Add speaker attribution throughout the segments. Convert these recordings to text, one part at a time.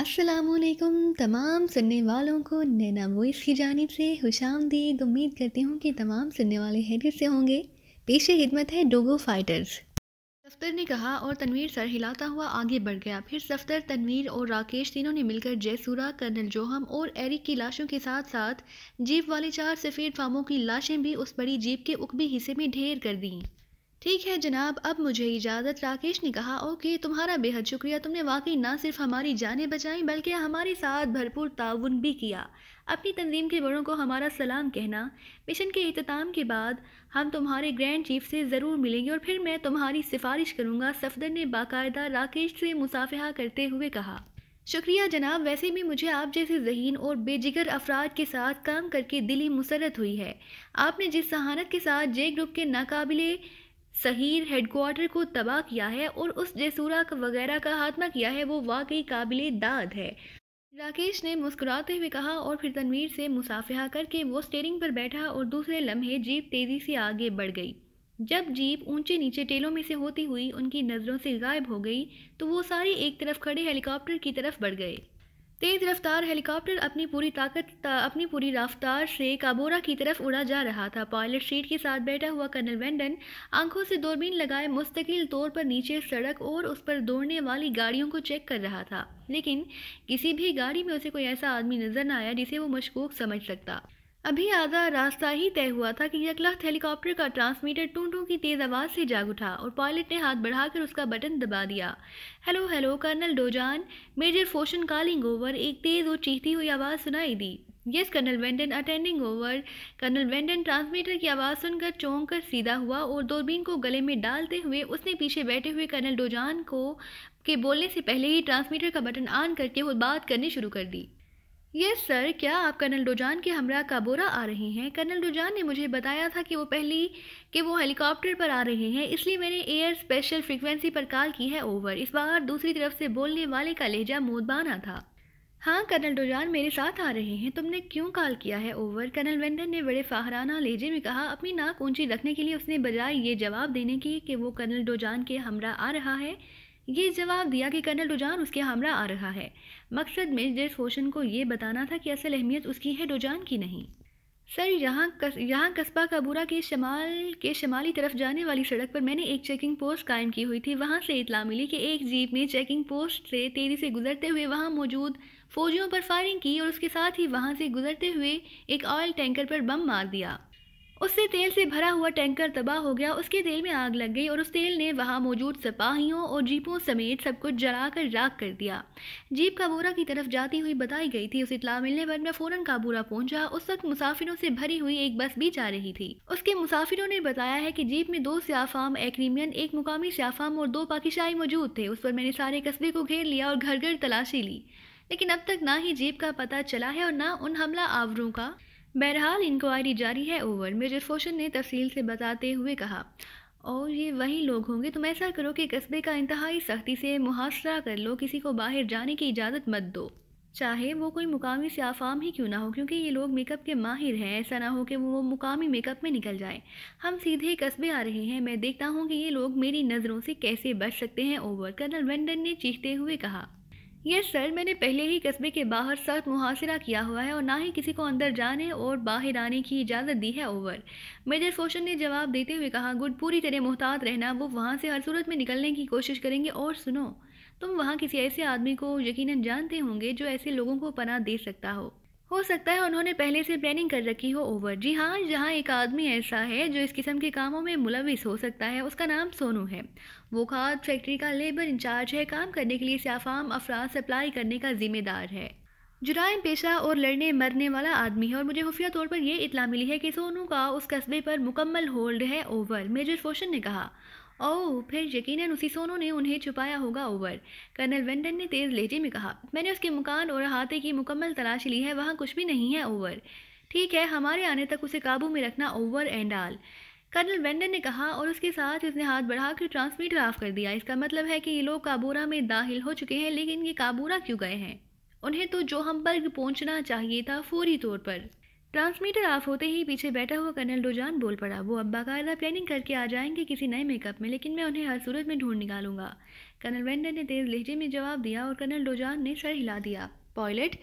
Speaker 1: असलकुम तमाम सुनने वालों को नैना मोइस की जानब से खुश आमदीद उम्मीद करती हूँ कि तमाम सुनने वाले हैरियत से होंगे पेशे खिदमत है डोगो फाइटर्स सफ्तर ने कहा और तनवीर सर हिलाता हुआ आगे बढ़ गया फिर सफ्तर तनवीर और राकेश तीनों ने मिलकर जयसूरा कर्नल जोहम और एरिक की लाशों के साथ साथ जीप वाले चार सफ़ेद फार्मों की लाशें भी उस बड़ी जीप के उकबी हिस्से में ढेर कर दीं ठीक है जनाब अब मुझे इजाज़त राकेश ने कहा ओके तुम्हारा बेहद शुक्रिया तुमने वाकई ना सिर्फ हमारी जानें बचाई बल्कि हमारे साथ भरपूर ताउन भी किया अपनी तंजीम के बड़ों को हमारा सलाम कहना मिशन के अहतमाम के बाद हम तुम्हारे ग्रैंड चीफ से ज़रूर मिलेंगे और फिर मैं तुम्हारी सिफारिश करूँगा सफदर ने बाकायदा राकेश से मुसाफहा करते हुए कहा शुक्रिया जनाब वैसे भी मुझे आप जैसे जहीन और बेजिगर अफराद के साथ काम करके दिली मुसरत हुई है आपने जिस सहानत के साथ जे ग्रुप के नाकाबिले सहीर हेडक्वार्टर को तबाह किया है और उस जसूरा वगैरह का खात्मा किया है वो वाकई काबिल दाद है राकेश ने मुस्कुराते हुए कहा और फिर तनवीर से मुसाफिहा करके वो स्टेयरिंग पर बैठा और दूसरे लम्हे जीप तेज़ी से आगे बढ़ गई जब जीप ऊंचे नीचे टेलों में से होती हुई उनकी नज़रों से गायब हो गई तो वो सारे एक तरफ खड़े हेलीकॉप्टर की तरफ बढ़ गए तेज़ रफ्तार हेलीकॉप्टर अपनी पूरी ताकत अपनी पूरी रफ्तार से काबोरा की तरफ उड़ा जा रहा था पायलट सीट के साथ बैठा हुआ कर्नल वेंडन आंखों से दूरबीन लगाए मुस्तकिल तौर पर नीचे सड़क और उस पर दौड़ने वाली गाड़ियों को चेक कर रहा था लेकिन किसी भी गाड़ी में उसे कोई ऐसा आदमी नजर न आया जिसे वो मशकूक समझ सकता अभी आधा रास्ता ही तय हुआ था कि यकलख्त हेलीकॉप्टर का ट्रांसमीटर टू टू की तेज़ आवाज़ से जाग उठा और पायलट ने हाथ बढ़ाकर उसका बटन दबा दिया hello hello colonel Dozan major Foshan calling over एक तेज़ और चीखती हुई आवाज़ सुनाई दी yes colonel Vendon attending over colonel Vendon transmitter की आवाज़ सुनकर चौंक कर सीधा हुआ और दूरबीन को गले में डालते हुए उसने पीछे बैठे हुए कर्नल डोजान को के बोलने से पहले ही ट्रांसमीटर का बटन ऑन करके खुद बात करनी शुरू कर दी यस सर क्या आप कर्नल डोजान के हमरा काबोरा आ रहे हैं कर्नल डोजान ने मुझे बताया था कि वो पहली कि वो हेलीकॉप्टर पर आ रहे हैं इसलिए मैंने एयर स्पेशल फ्रीक्वेंसी पर कॉल की है ओवर इस बार दूसरी तरफ से बोलने वाले का लहजा मोदबाना था हाँ कर्नल डोजान मेरे साथ आ रहे हैं तुमने क्यों कॉल किया है ओवर कर्नल वेंडन ने बड़े फाहराना लहजे में कहा अपनी नाक ऊंची रखने के लिए उसने बजाय ये जवाब देने की कि वो कर्नल डोजान के हमरा आ रहा है ये जवाब दिया कि कर्नल डोजान उसके हमरा आ रहा है मकसद में जेस होशन को ये बताना था कि असल अहमियत उसकी है डोजान की नहीं सर यहाँ कस, यहाँ कस्बा काबूरा के शमाल के शमाली तरफ जाने वाली सड़क पर मैंने एक चेकिंग पोस्ट कायम की हुई थी वहाँ से इतला मिली कि एक जीप ने चेकिंग पोस्ट से तेज़ी से गुजरते हुए वहाँ मौजूद फौजियों पर फायरिंग की और उसके साथ ही वहाँ से गुजरते हुए एक ऑयल टैंकर पर बम मार दिया उससे तेल से भरा हुआ टैंकर तबाह हो गया उसके तेल में आग लग गई और उस तेल ने वहाँ मौजूद सिपाहियों और जीपों समेत सब कुछ जलाकर राख कर दिया जीप काबूरा की तरफ जाती हुई बताई गई थी उसे इतला मिलने पर मैं फ़ौरन काबूरा पहुंचा उस वक्त मुसाफिरों से भरी हुई एक बस भी जा रही थी उसके मुसाफिरों ने बताया है की जीप में दो सियाफाम एक एक मुकामी सियाफाम और दो पाकिशाई मौजूद थे उस पर मैंने सारे कस्बे को घेर लिया और घर घर तलाशी ली लेकिन अब तक ना ही जीप का पता चला है और ना उन हमला आवरों का बहरहाल इंक्वायरी जारी है ओवर मेजर फोशन ने तफसील से बताते हुए कहा और ये वही लोग होंगे तुम ऐसा करो कि कस्बे का इंतहाई सख्ती से मुहासरा कर लो किसी को बाहर जाने की इजाज़त मत दो चाहे वो कोई मुकामी सियाफाम ही क्यों ना हो क्योंकि ये लोग मेकअप के माहिर हैं ऐसा ना हो कि वो मुकामी मेकअप में निकल जाए हम सीधे कस्बे आ रहे हैं मैं देखता हूँ कि ये लोग मेरी नज़रों से कैसे बच सकते हैं ओवर कर्नल वेंडन ने चीखते हुए कहा यस सर मैंने पहले ही कस्बे के बाहर सख्त मुहासरा किया हुआ है और ना ही किसी को अंदर जाने और बाहर आने की इजाज़त दी है ओवर मेजर फोशन ने जवाब देते हुए कहा गुड पूरी तरह मोहतात रहना वो वहाँ से हर सूरत में निकलने की कोशिश करेंगे और सुनो तुम वहाँ किसी ऐसे आदमी को यकीनन जानते होंगे जो ऐसे लोगों को पनाह दे सकता हो हो सकता है उन्होंने पहले से प्लानिंग कर रखी हो ओवर जी हाँ जहाँ एक आदमी ऐसा है जो इस किस्म के कामों में मुलविस हो सकता है उसका नाम सोनू है वो खाद फैक्ट्री का लेबर इंचार्ज है काम करने के लिए सियाफाम अफराज सप्लाई करने का जिम्मेदार है जुराइम पेशा और लड़ने मरने वाला आदमी है और मुझे खुफिया तौर पर यह इतला मिली है कि सोनू का उस कस्बे पर मुकम्मल होल्ड है ओवर मेजर फोशन ने कहा ओह फिर यकीनन उसी सोनू ने उन्हें छुपाया होगा ओवर कर्नल वेंडन ने तेज़ लहजे में कहा मैंने उसके मकान और अहाते की मुकम्मल तलाश ली है वहाँ कुछ भी नहीं है ओवर ठीक है हमारे आने तक उसे काबू में रखना over and all colonel Vendon ने कहा और उसके साथ उसने हाथ बढ़ाकर ट्रांसमीटर ऑफ कर दिया इसका मतलब है कि ये लोग काबूरा में दाखिल हो चुके हैं लेकिन ये काबूरा क्यों गए हैं उन्हें तो जोहम्बर्ग पहुंचना चाहिए था फौरी तौर पर ट्रांसमीटर ऑफ होते ही पीछे बैठा हुआ कर्नल रुजान बोल पड़ा वो अब बाकायदा प्लानिंग करके आ जाएंगे किसी नए मेकअप में लेकिन मैं उन्हें हर सूरत में ढूंढ निकालूंगा कर्नल वेंडर ने तेज़ लहजे में जवाब दिया और कर्नल रुजान ने सर हिला दिया पायलट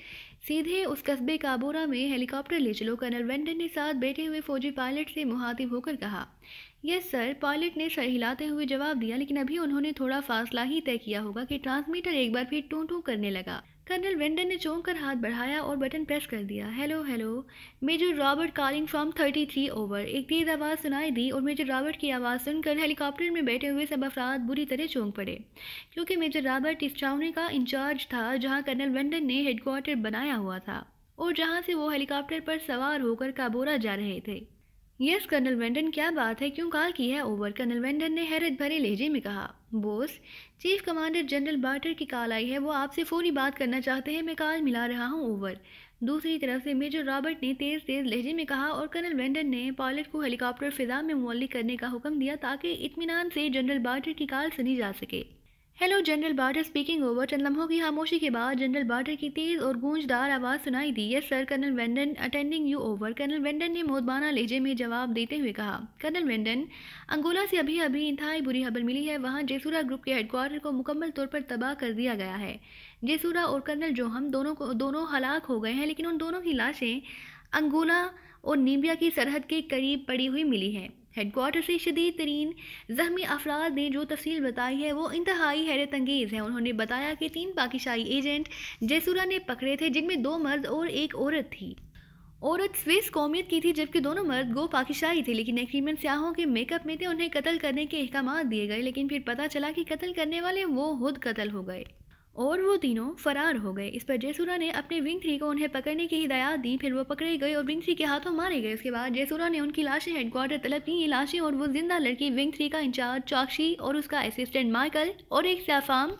Speaker 1: सीधे उस कस्बे काबोरा में हेलीकॉप्टर ले चलो कर्नल वेंडर ने साथ बैठे हुए फौजी पायलट से मुहातिब होकर कहा यस सर पायलट ने सर हिलाते हुए जवाब दिया लेकिन अभी उन्होंने थोड़ा फासला ही तय किया होगा कि ट्रांसमीटर एक बार फिर टू टू करने लगा कर्नल वेंडन ने चौंक कर हाथ बढ़ाया और बटन प्रेस कर दिया hello hello major Robert calling from thirty three over एक तेज़ आवाज़ सुनाई दी और मेजर रॉबर्ट की आवाज़ सुनकर हेलीकॉप्टर में बैठे हुए सब अफराद बुरी तरह चौंक पड़े क्योंकि मेजर रॉबर्ट इस छावनी का इंचार्ज था जहाँ कर्नल वेंडन ने हेडकोार्टर बनाया हुआ था और जहाँ से वो हेलीकॉप्टर पर सवार होकर काबोरा जा रहे थे यस कर्नल वेंडन क्या बात है क्यों कॉल की है ओवर कर्नल वेंडन ने हैरत भरे लहजे में कहा boss chief commander general Barter की कॉल आई है वो आपसे फोरी बात करना चाहते हैं मैं कॉल मिला रहा हूँ ओवर दूसरी तरफ से मेजर रॉबर्ट ने तेज़ तेज़ लहजे में कहा और कर्नल वेंडन ने पायलट को हेलीकॉप्टर फिजा में मौलिक करने का हुक्म दिया ताकि इतमान से जनरल बार्टर की कॉल सुनी जा सके hello general Barter speaking over चंद लम्हों की खामोशी के बाद जनरल बार्टर की तेज़ और गूंजदार आवाज़ सुनाई दी yes sir colonel Vendon attending you over colonel Vendon ने मोदबाना लहजे में जवाब देते हुए कहा कर्नल वेंडन अंगोला से अभी अभी इंतहाई बुरी खबर मिली है वहाँ जेसूरा ग्रुप के हेडक्वार्टर को मुकम्मल तौर पर तबाह कर दिया गया है जेसूरा और कर्नल जोहम दोनों को दोनों हलाक हो गए हैं लेकिन उन दोनों की लाशें अंगोला और नीबिया की सरहद के करीब पड़ी हुई मिली हैं हेडकोार्टर से शदीद तरीन जहमी अफराद ने जो तफसील बताई है वो इंतहाई हैरत अंगेज़ है उन्होंने बताया कि तीन पाकिशाही एजेंट जयसूरा ने पकड़े थे जिनमें दो मर्द और एक औरत थी औरत स्विस कौमियत की थी जबकि दोनों मर्द गो पाकिशाही थे लेकिन एक्रीमन स्याहों के मेकअप में थे उन्हें कत्ल करने के अहकाम दिए गए लेकिन फिर पता चला कि कत्ल करने वाले वो खुद कत्ल हो गए और वो तीनों फरार हो गए इस पर जयसूरा ने अपने विंग थ्री को उन्हें पकड़ने की हिदायत दी फिर वो पकड़े गए और विंग थ्री के हाथों मारे गए उसके बाद जयसूरा ने उनकी लाशें हेडक्वार्टर तलब की ये लाशें और वो जिंदा लड़की विंग थ्री का इंचार्ज चाक्षी और उसका असिस्टेंट माइकल और एक सैफाम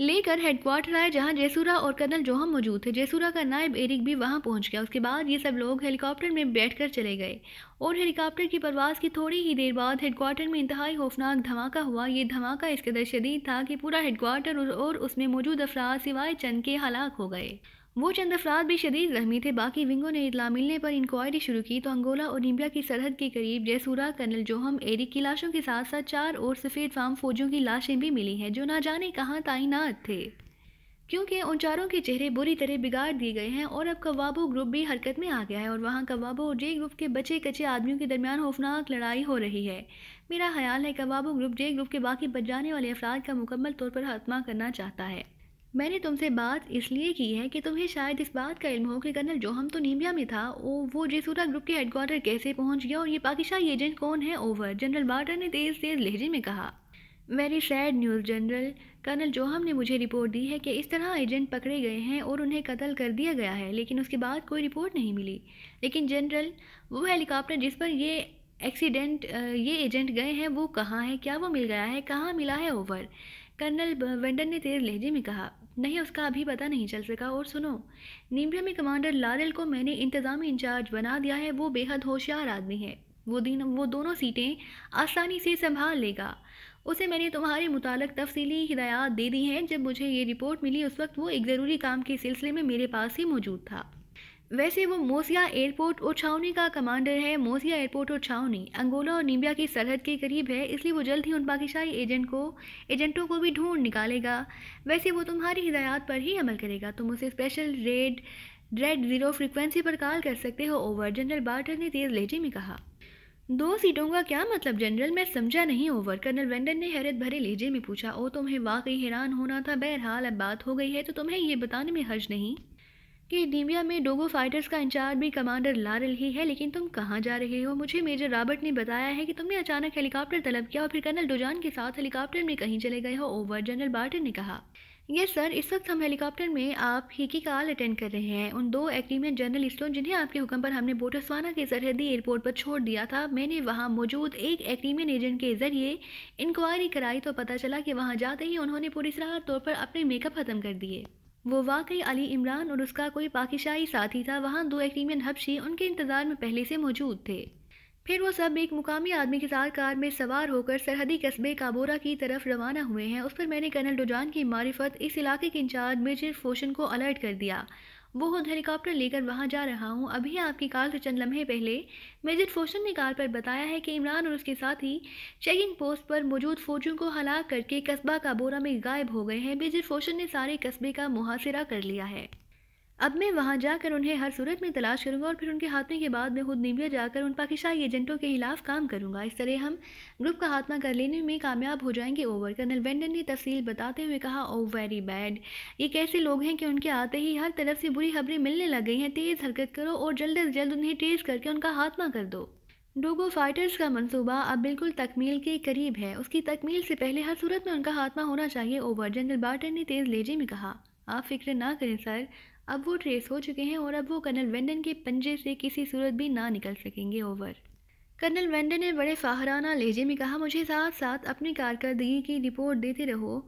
Speaker 1: लेकर हेडक्वार्टर आए जहां जयसूरा और कर्नल जोहम मौजूद थे जयसूरा का नायब एरिक भी वहां पहुंच गया उसके बाद ये सब लोग हेलीकॉप्टर में बैठकर चले गए और हेलीकॉप्टर की परवाज़ की थोड़ी ही देर बाद हेडक्वार्टर में इंतहाई खौफनाक धमाका हुआ ये धमाका इस कदर शदीद था कि पूरा हेडक्वार्टर और उसमें मौजूद अफराद सिवाय चंद के हलाक हो गए वो चंद अफराद भी शदीद जख्मी थे बाकी विंगों ने इतला मिलने पर इंक्वायरी शुरू की तो अंगोला और निम्बिया की सरहद के करीब जयसूरा कर्नल जोहम एरिक की लाशों के साथ साथ चार और सफ़ेद फार्म फौजियों की लाशें भी मिली हैं जो ना जाने कहाँ तैनात थे क्योंकि उन चारों के चेहरे बुरी तरह बिगाड़ दिए गए हैं और अब कवाबो ग्रुप भी हरकत में आ गया है और वहाँ कवाबो और जे ग्रुप के बचे कच्चे आदमियों के दरमियान खौफनाक लड़ाई हो रही है मेरा ख्याल है कवाबो ग्रुप जे ग्रुप के बाकी बच जाने वाले अफराद का मुकम्मल तौर पर खात्मा करना चाहता है मैंने तुमसे बात इसलिए की है कि तुम्हें शायद इस बात का इल्म हो कि कर्नल जोहम तो नीमिया में था वो वो जेसूरा ग्रुप के हेडक्वार्टर कैसे पहुंच गया और ये पाकिस्तानी एजेंट कौन है ओवर जनरल बार्टर ने तेज़ तेज़ लहजे में कहा very sad news general colonel Joham ने मुझे रिपोर्ट दी है कि इस तरह एजेंट पकड़े गए हैं और उन्हें कत्ल कर दिया गया है लेकिन उसके बाद कोई रिपोर्ट नहीं मिली लेकिन जनरल वो हेलीकॉप्टर जिस पर ये एक्सीडेंट ये एजेंट गए हैं वो कहाँ है क्या वो मिल गया है कहाँ मिला है ओवर कर्नल वेंडन ने तेज लहजे में कहा नहीं उसका अभी पता नहीं चल सका और सुनो निम्बिया में कमांडर लारेल को मैंने इंतजामी इंचार्ज बना दिया है वो बेहद होशियार आदमी है वो दिन वो दोनों सीटें आसानी से संभाल लेगा उसे मैंने तुम्हारे मुतालक तफसीली हिदायत दे दी हैं जब मुझे ये रिपोर्ट मिली उस वक्त वो एक ज़रूरी काम के सिलसिले में मेरे पास ही मौजूद था वैसे वो मोसिया एयरपोर्ट और छावनी का कमांडर है मोसिया एयरपोर्ट और छावनी अंगोला और नीबिया की सरहद के करीब है इसलिए वो जल्द ही उन पाकिस्तानी एजेंट को एजेंटों को भी ढूंढ निकालेगा वैसे वो तुम्हारी हिदायत पर ही अमल करेगा तुम उसे special red red zero frequency पर कॉल कर सकते हो ओवर जनरल बार्टर ने तेज़ लेजे में कहा दो सीटों का क्या मतलब जनरल मैं समझा नहीं ओवर कर्नल वेंडन ने हैरत भरे लेजे में पूछा ओ तुम्हें वाकई हैरान होना था बहरहाल अब बात हो गई है तो तुम्हें यह बताने में हर्ज नहीं कि डीबिया में डोगो फाइटर्स का इंचार्ज भी कमांडर लारल ही है लेकिन तुम कहाँ जा रहे हो मुझे मेजर रॉबर्ट ने बताया है कि तुमने अचानक हेलीकॉप्टर तलब किया और फिर कर्नल डोजान के साथ हेलीकॉप्टर में कहीं चले गए हो ओवर जनरल बार्टन ने कहा यस yes, सर इस वक्त हम हेलीकॉप्टर में आप ही की कॉल अटेंड कर रहे हैं उन दो जनरल स्टोन जिन्हें आपके हुक्म पर हमने बोटसवाना के सरहदी एयरपोर्ट पर छोड़ दिया था मैंने वहां मौजूद एक एक्रीमेंट एजेंट के ज़रिए इंक्वायरी कराई तो पता चला कि वहां जाते ही उन्होंने पूरी सराहर तौर पर अपने मेकअप ख़त्म कर दिए वो वाकई अली इमरान और उसका कोई पाकिशाही साथी था वहाँ दो एक्रीमियन हबशी उनके इंतज़ार में पहले से मौजूद थे फिर वो सब एक मुकामी आदमी के साथ कार में सवार होकर सरहदी कस्बे काबोरा की तरफ रवाना हुए हैं उस पर मैंने कर्नल डोजान की मारिफत इस इलाके के इंचार्ज मेजर फोशन को अलर्ट कर दिया वो खुद हेलीकॉप्टर लेकर वहाँ जा रहा हूँ अभी आपकी कार से तो चंद लम्हे पहले मेजर फोशन ने कार पर बताया है कि इमरान और उसके साथी चेकिंग पोस्ट पर मौजूद फौजियों को हलाक करके कस्बा काबोरा में गायब हो गए हैं मेजर फोशन ने सारे कस्बे का मुहासरा कर लिया है अब मैं वहाँ जाकर उन्हें हर सूरत में तलाश करूँगा और फिर उनके खात्मे के बाद मैं खुद लीबिया जाकर उन पाकिस्तानी एजेंटों के खिलाफ काम करूँगा इस तरह हम ग्रुप का खात्मा कर लेने में कामयाब हो जाएंगे ओवर कर्नल वेंडन ने तफसील बताते हुए कहा ओ वेरी बैड ये कैसे लोग हैं कि उनके आते ही हर तरफ से बुरी खबरें मिलने लग गई हैं तेज़ हरकत करो और जल्द अज जल्द उन्हें तेज करके उनका खात्मा कर दो डोगो फाइटर्स का मंसूबा अब बिल्कुल तकमील के करीब है उसकी तकमील से पहले हर सूरत में उनका खात्मा होना चाहिए ओवर जनरल बार्टन ने तेज़ लेजे में कहा आप फिक्र ना करें सर अब वो ट्रेस हो चुके हैं और अब वो कर्नल वेंडन के पंजे से किसी सूरत भी ना निकल सकेंगे ओवर कर्नल वेंडन ने बड़े फाहराना लहजे में कहा मुझे साथ साथ अपनी कारकर्दगी की रिपोर्ट देते रहो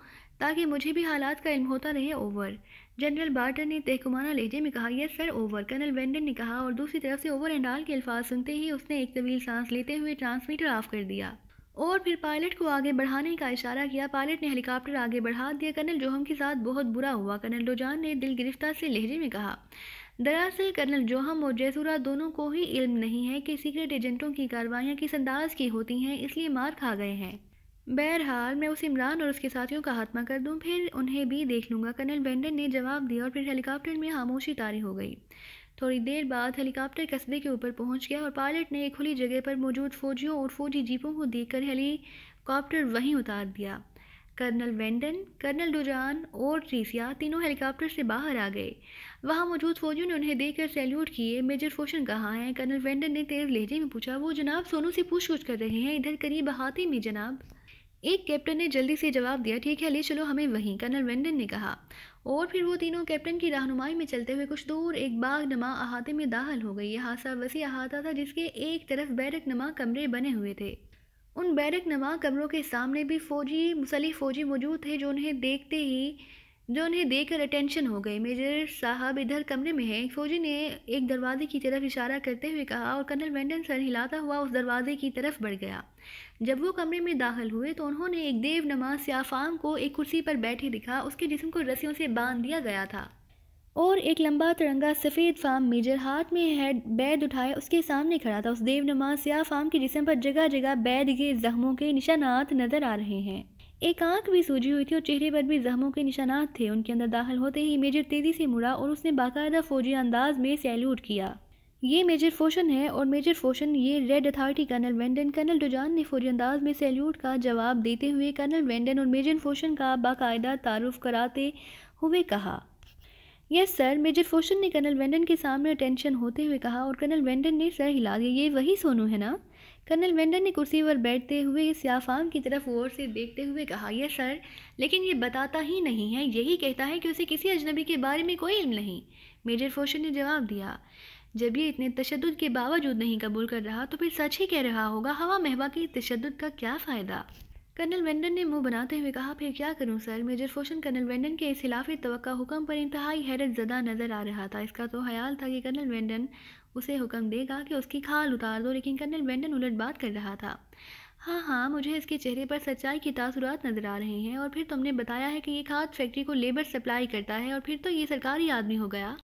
Speaker 1: ताकि मुझे भी हालात का इल्म होता रहे ओवर जनरल बार्टन ने तहकुमाना लहजे में कहा yes sir over colonel Vendon ने कहा और दूसरी तरफ से ओवर एंड आल के अल्फाज सुनते ही उसने एक तवील सांस लेते हुए ट्रांसमीटर ऑफ कर दिया और फिर पायलट को आगे बढ़ाने का इशारा किया पायलट ने हेलीकॉप्टर आगे बढ़ा दिया कर्नल जोहम के साथ बहुत बुरा हुआ कर्नल लोजान ने दिल गिरफ्तार से लहजे में कहा दरअसल कर्नल जोहम और जयसूरा दोनों को ही इल्म नहीं है कि सीक्रेट एजेंटों की कार्रवाइयाँ किस अंदाज की होती हैं इसलिए मार खा गए हैं बहरहाल मैं उस इमरान और उसके साथियों का खात्मा कर दूं फिर उन्हें भी देख लूंगा कर्नल बेंडन ने जवाब दिया और फिर हेलीकॉप्टर में खामोशी तारी हो गई थोड़ी देर बाद हेलीकॉप्टर कस्बे के ऊपर पहुंच गया और पायलट ने एक खुली जगह पर मौजूद फौजियों और फौजी जीपों को देखकर हेलीकॉप्टर वहीं उतार दिया कर्नल वेंडन कर्नल डोजान और ट्रीसिया तीनों हेलीकॉप्टर से बाहर आ गए वहां मौजूद फौजियों ने उन्हें देखकर सैल्यूट किए मेजर फोशन कहाँ हैं कर्नल वेंडन ने तेज लहजे में पूछा वो जनाब सोनू से पूछ पूछ कर रहे हैं इधर करीब हाथी में जनाब एक कैप्टन ने जल्दी से जवाब दिया ठीक है ले चलो हमें वहीं कर्नल वेंडन ने कहा और फिर वो तीनों कैप्टन की रहनुमाई में चलते हुए कुछ दूर एक बाग नमा अहाते में दाखिल हो गई यह हादसा वसी अहाता था जिसके एक तरफ बैरक नमा कमरे बने हुए थे उन बैरक नमा कमरों के सामने भी फौजी मुसलिफ़ फौजी मौजूद थे जो उन्हें देखते ही जो उन्हें देखकर अटेंशन हो गए मेजर साहब इधर कमरे में हैं फौजी ने एक दरवाजे की तरफ इशारा करते हुए कहा और कर्नल वेंडन सर हिलाता हुआ उस दरवाजे की तरफ बढ़ गया जब वो कमरे में दाखिल हुए तो उन्होंने एक देव नमाज सियाफाम को एक कुर्सी पर बैठे दिखा उसके जिसम को रस्सियों से बांध दिया गया था और एक लंबा तिरंगा सफ़ेद फार्म मेजर हाथ में हेड बैद उठाए उसके सामने खड़ा था उस देव नमाज सिया फार्म के जिसम पर जगह जगह बैद के जख्मों के निशानात नज़र आ रहे हैं एक आंख भी सूजी हुई थी और चेहरे पर भी जख्मों के निशानात थे उनके अंदर दाखिल होते ही मेजर तेज़ी से मुड़ा और उसने बाकायदा फौजी अंदाज में सैल्यूट किया ये मेजर फोशन है और मेजर फोशन ये red authority colonel Vendon colonel Dujan ने फौरी अंदाज में सैल्यूट का जवाब देते हुए कर्नल वेंडन और मेजर फोशन का बाकायदा तारुफ कराते हुए कहा यस सर मेजर फोशन ने कर्नल वेंडन के सामने अटेंशन होते हुए कहा और कर्नल वेंडन ने सर हिला दिया ये वही सोनू है ना कर्नल वेंडर ने कुर्सी पर बैठते हुए सियाफाम की तरफ गौर से देखते हुए कहा यह सर लेकिन ये बताता ही नहीं है यही कहता है कि उसे किसी अजनबी के बारे में कोई इल्म नहीं मेजर फोशन ने जवाब दिया जब ये इतने तशद के बावजूद नहीं कबूल कर रहा तो फिर सच ही कह रहा होगा हवा महबा के तशद का क्या फ़ायदा कर्नल वेंडन ने मुंह बनाते हुए कहा फिर क्या करूं sir major Foshan colonel Vendon के इस खिलाफ तो हुक्म पर इंतहाई हैरत ज़दा नज़र आ रहा था इसका तो ख्याल था कि कर्नल वेंडन उसे हुक्म देगा कि उसकी खाल उतार दो लेकिन कर्नल वेंडन उलट बात कर रहा था हाँ हाँ मुझे इसके चेहरे पर सच्चाई की तासुरात नज़र आ रहे हैं और फिर तुमने बताया है कि ये खाद फैक्ट्री को लेबर सप्लाई करता है और फिर तो ये सरकारी आदमी हो गया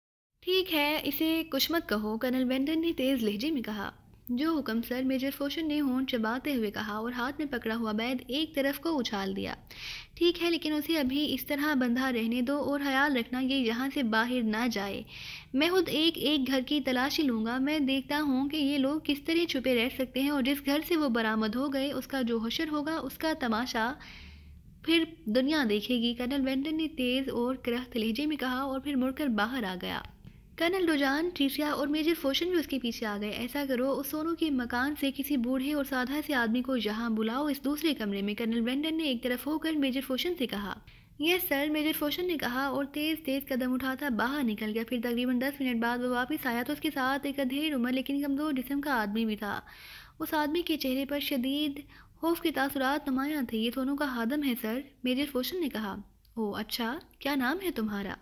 Speaker 1: ठीक है इसे कुछ मत कहो कर्नल वेंडन ने तेज़ लहजे में कहा जो हुक्म सर मेजर फोशन ने होंठ चबाते हुए कहा और हाथ में पकड़ा हुआ बैद एक तरफ को उछाल दिया ठीक है लेकिन उसे अभी इस तरह बंधा रहने दो और ख्याल रखना ये यहाँ से बाहर ना जाए मैं खुद एक एक घर की तलाशी लूंगा मैं देखता हूँ कि ये लोग किस तरह छुपे रह सकते हैं और जिस घर से वो बरामद हो गए उसका जो हशर होगा उसका तमाशा फिर दुनिया देखेगी कर्नल वेंडन ने तेज़ और क्रह लहजे में कहा और फिर मुड़कर बाहर आ गया कर्नल रुजान ट्रीसिया और मेजर फोशन भी उसके पीछे आ गए ऐसा करो उस सोनू के मकान से किसी बूढ़े और साधा से आदमी को यहाँ बुलाओ इस दूसरे कमरे में कर्नल वेंडन ने एक तरफ होकर मेजर फोशन से कहा यस सर मेजर फोशन ने कहा और तेज़ तेज़ कदम उठाता बाहर निकल गया फिर तकरीबन दस मिनट बाद वो वापस आया तो उसके साथ एक अधेर उम्र लेकिन कमज़ोर जिसम का आदमी भी था उस आदमी के चेहरे पर शदीद खौफ के तासरात नुमाया थे ये दोनों का हादम है सर मेजर फोशन ने कहा ओ अच्छा क्या नाम है तुम्हारा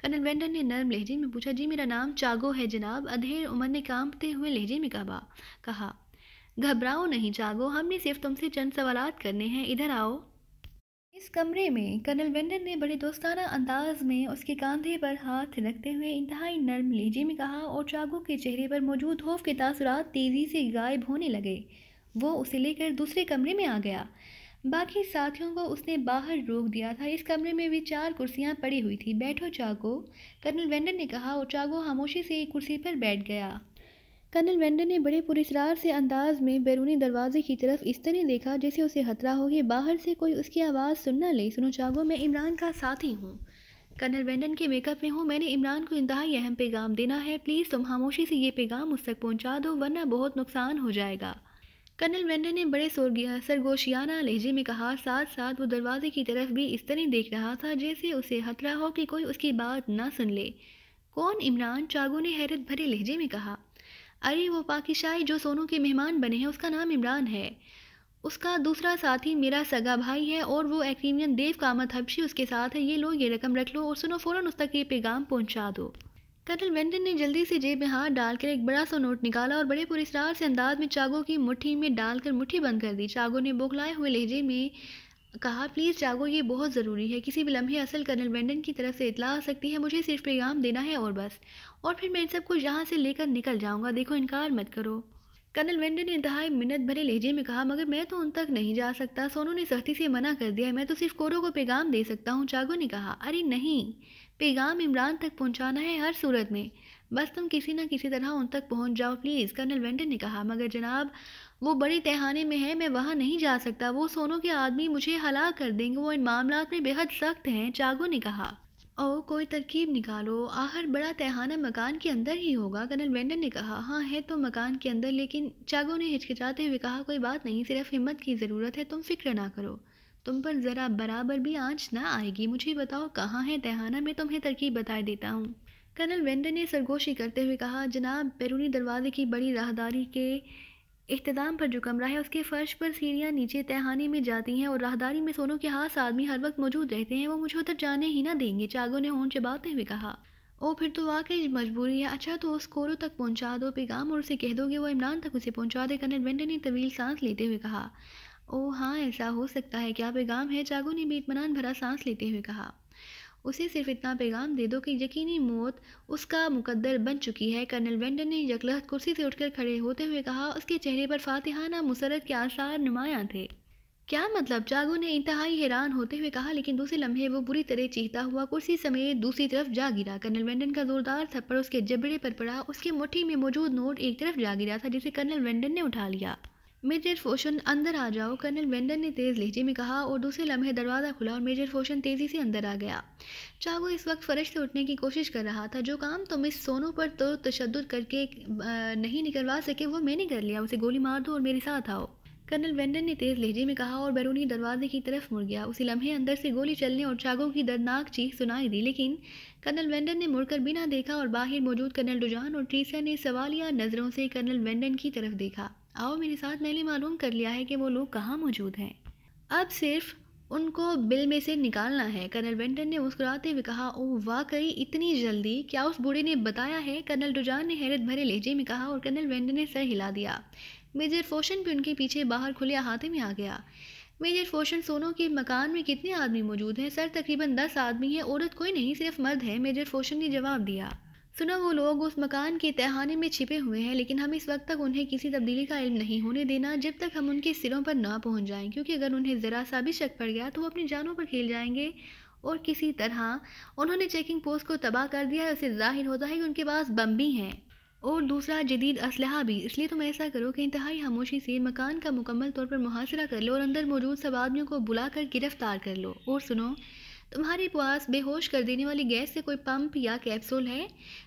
Speaker 1: कर्नल वेंडर ने नर्म लहजे में पूछा जी मेरा नाम चागो है जनाब अधेर उम्र ने कांपते हुए लहजे में कहा कहा घबराओ नहीं चागो हमने सिर्फ तुमसे चंद सवाल करने हैं इधर आओ इस कमरे में कर्नल वेंडर ने बड़े दोस्ताना अंदाज में उसके कंधे पर हाथ रखते हुए इंतहाई नर्म लहजे में कहा और चाकू के चेहरे पर मौजूद खौफ के तासरात तेज़ी से गायब होने लगे वो उसे लेकर दूसरे कमरे में आ गया बाकी साथियों को उसने बाहर रोक दिया था इस कमरे में भी चार कुर्सियाँ पड़ी हुई थी बैठो चाको कर्नल वेंडर ने कहा और चाको खामोशी से एक कुर्सी पर बैठ गया कर्नल वेंडर ने बड़े पुरस्कार से अंदाज में बैरूनी दरवाजे की तरफ इस तरह देखा जैसे उसे खतरा हो कि बाहर से कोई उसकी आवाज़ सुनना ले सुनो चागो मैं इमरान का साथी हूँ कर्नल वेंडन के मेकअप में हूँ मैंने इमरान को इंतहाई अहम पैगाम देना है प्लीज़ तुम खामोशी से ये पैगाम उस तक पहुँचा दो वरना बहुत नुकसान हो जाएगा कर्नल वेंडन ने बड़े सरगोशियाना लहजे में कहा साथ साथ वो दरवाजे की तरफ भी इस तरह देख रहा था जैसे उसे खतरा हो कि कोई उसकी बात ना सुन ले कौन इमरान चागो ने हैरत भरे लहजे में कहा अरे वो पाकिशाही जो सोनू के मेहमान बने हैं उसका नाम इमरान है उसका दूसरा साथी मेरा सगा भाई है और वो एक्रीमियन देव कामत हबशी उसके साथ है ये लो ये रकम रख लो और सुनो फ़ौरन उस तक ये पैगाम पहुँचा दो कर्नल वेंडन ने जल्दी से जेब में हाथ डालकर एक बड़ा सा नोट निकाला और बड़े पुरस्कार से अंदाज में चागो की मुट्ठी में डालकर मुट्ठी बंद कर दी चागो ने बोखलाए हुए लहजे में कहा प्लीज़ जागो ये बहुत ज़रूरी है किसी भी लम्हे असल कर्नल वेंडन की तरफ से इतला आ सकती है मुझे सिर्फ पैगाम देना है और बस और फिर मैं इन सबको यहाँ से लेकर निकल जाऊँगा देखो इनकार मत करो कर्नल वेंडन ने इंतहा मिन्नत भरे लहजे में कहा मगर मैं तो उन तक नहीं जा सकता सोनू ने सख्ती से मना कर दिया मैं तो सिर्फ कोरो को पैगाम दे सकता हूँ चागो ने कहा अरे नहीं पैगाम इमरान तक पहुँचाना है हर सूरत में बस तुम किसी न किसी तरह उन तक पहुँच जाओ प्लीज़ कर्नल वेंडन ने कहा मगर जनाब वो बड़े तहाने में है मैं वहाँ नहीं जा सकता वो सोनू के आदमी मुझे हला कर देंगे वो इन मामला में बेहद सख्त हैं चागो ने कहा ओ कोई तरकीब निकालो आहर बड़ा तहाना मकान के अंदर ही होगा कर्नल वेंडर ने कहा हाँ है तो मकान के अंदर लेकिन चागो ने हिचकिचाते हुए कहा कोई बात नहीं सिर्फ हिम्मत की ज़रूरत है तुम फिक्र ना करो तुम पर ज़रा बराबर भी आँच ना आएगी मुझे बताओ कहाँ है तहाना मैं तुम्हें तरकीब बता देता हूँ कर्नल वेंडर ने सरगोशी करते हुए कहा जनाब बैरूनी दरवाजे की बड़ी राहदारी के अख्ताम पर जो कमरा है उसके फर्श पर सीढ़ियाँ नीचे तहाने में जाती हैं और राहदारी में सोनू के हाथ आदमी हर वक्त मौजूद रहते हैं वो मुझे उधर जाने ही ना देंगे चागो ने होन चबाते हुए कहा ओ फिर तो वाकई मजबूरी है अच्छा तो उस कोरो तक पहुंचा दो पैगाम और उसे कह दोगे वो इमरान तक उसे पहुंचा दे कर्नल वेंडर ने तवील सांस लेते हुए कहा ओ हाँ ऐसा हो सकता है क्या पैगाम है चागो ने बेतमान भरा सांस लेते हुए कहा उसे सिर्फ इतना पैगाम दे दो कि यकीनी मौत उसका मुकद्दर बन चुकी है कर्नल वेंडर ने यकलहत कुर्सी से उठकर खड़े होते हुए कहा उसके चेहरे पर फातिहाना मुसरत के आसार नुमायाँ थे क्या मतलब जागो ने इंतहाई हैरान होते हुए कहा लेकिन दूसरे लम्हे वो बुरी तरह चीखता हुआ कुर्सी समेत दूसरी तरफ जा गिरा कर्नल वेंडन का जोरदार थप्पड़ उसके जबड़े पर पड़ा उसके मुट्ठी में मौजूद नोट एक तरफ जा गिरा था जिसे कर्नल वेंडन ने उठा लिया मेजर फोशन अंदर आ जाओ कर्नल वेंडन ने तेज़ लहजे में कहा और दूसरे लम्हे दरवाज़ा खुला और मेजर फोशन तेज़ी से अंदर आ गया चागो इस वक्त फ़र्श से उठने की कोशिश कर रहा था जो काम तुम तो इस सोनों पर तो तशद करके नहीं निकलवा सके वो मैंने कर लिया उसे गोली मार दो और मेरे साथ आओ कर्नल वेंडन ने तेज़ लहजे में कहा और बैरूनी दरवाजे की तरफ मुड़ गया उसी लम्हे अंदर से गोली चलने और चागो की दर्दनाक चीख सुनाई दी लेकिन कर्नल वेंडन ने मुड़कर बिना देखा और बाहर मौजूद कर्नल डुजान और ट्रीसा ने सवालिया नज़रों से कर्नल वेंडन की तरफ देखा आओ मेरे साथ मैंने मालूम कर लिया है कि वो लोग कहाँ मौजूद हैं अब सिर्फ उनको बिल में से निकालना है कर्नल वेंटन ने मुस्कुराते हुए कहा ओ वाकई इतनी जल्दी क्या उस बूढ़े ने बताया है कर्नल रुजान ने हैरत भरे लहजे में कहा और कर्नल वेंटन ने सर हिला दिया मेजर फोशन भी उनके पीछे बाहर खुले अहाते में आ गया मेजर फोशन सोनो के मकान में कितने आदमी मौजूद हैं सर तकरीबन दस आदमी हैं औरत कोई नहीं सिर्फ मर्द है मेजर फोशन ने जवाब दिया सुना वो लोग उस मकान के तहाने में छिपे हुए हैं लेकिन हम इस वक्त तक उन्हें किसी तब्दीली का इल्म नहीं होने देना जब तक हम उनके सिरों पर ना पहुंच जाएं क्योंकि अगर उन्हें ज़रा सा भी शक पड़ गया तो वो अपनी जानों पर खेल जाएंगे और किसी तरह उन्होंने चेकिंग पोस्ट को तबाह कर दिया है उसे जाहिर होता है कि उनके पास बम भी हैं और दूसरा जदीद इसलह भी इसलिए तुम ऐसा करो कि इंतहाई खामोशी से मकान का मुकम्मल तौर पर मुहासरा कर लो और अंदर मौजूद सब आदमियों को बुला कर गिरफ्तार कर लो और सुनो तुम्हारे पास बेहोश कर देने वाली गैस से कोई पंप या कैप्सूल है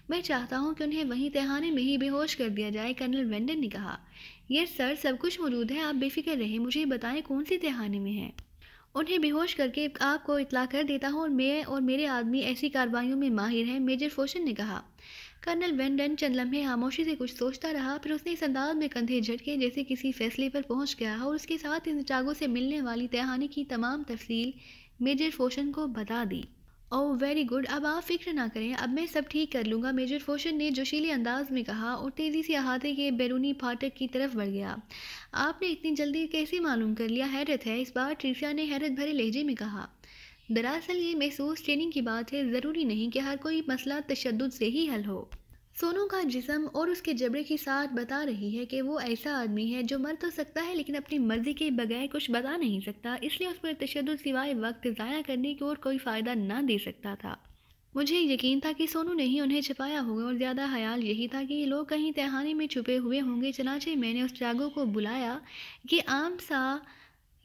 Speaker 1: मैं चाहता हूँ कि उन्हें वहीं तहाने में ही बेहोश कर दिया जाए कर्नल वेंडन ने कहा यस सर सब कुछ मौजूद है आप बेफिक्र रहें मुझे बताएं कौन सी तहाने में है उन्हें बेहोश करके आपको इतला कर देता हूँ और मैं और मेरे आदमी ऐसी कार्रवाइयों में माहिर हैं मेजर फोशन ने कहा कर्नल वेंडन चंद लम्हे खामोशी से कुछ सोचता रहा फिर उसने इस अंदाज में कंधे झटके जैसे किसी फैसले पर पहुंच गया और उसके साथ इन चागों से मिलने वाली तहानी की तमाम तफसील मेजर फोशन को बता दी ओ वेरी गुड अब आप फिक्र ना करें अब मैं सब ठीक कर लूँगा मेजर फोशन ने जोशीले अंदाज में कहा और तेज़ी से अहाते के बैरूनी फाटक की तरफ बढ़ गया आपने इतनी जल्दी कैसे मालूम कर लिया हैरत है इस बार ट्रिसिया ने हैरत भरे लहजे में कहा दरअसल ये महसूस ट्रेनिंग की बात है ज़रूरी नहीं कि हर कोई मसला तशद से ही हल हो सोनू का जिसम और उसके जबड़े की साथ बता रही है कि वो ऐसा आदमी है जो मर तो सकता है लेकिन अपनी मर्ज़ी के बगैर कुछ बता नहीं सकता इसलिए उस पर तशद सिवाय वक्त ज़ाया करने की और कोई फ़ायदा ना दे सकता था मुझे यकीन था कि सोनू ने ही उन्हें छिपाया होगा और ज़्यादा ख्याल यही था कि ये लोग कहीं तहानी में छुपे हुए होंगे चनाचे मैंने उस जागो को बुलाया कि आम सा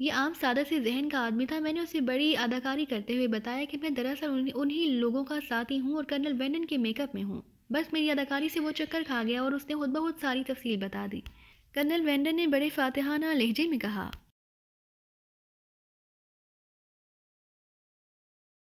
Speaker 1: ये आम सादा से जहन का आदमी था मैंने उसे बड़ी अदाकारी करते हुए बताया कि मैं दरअसल उन्हीं लोगों का साथी हूँ और कर्नल वैनन के मेकअप में हूँ बस मेरी अदाकारी से वो चक्कर खा गया और उसने खुद बहुत सारी तफसील बता दी कर्नल वेंडर ने बड़े फातहाना लहजे में कहा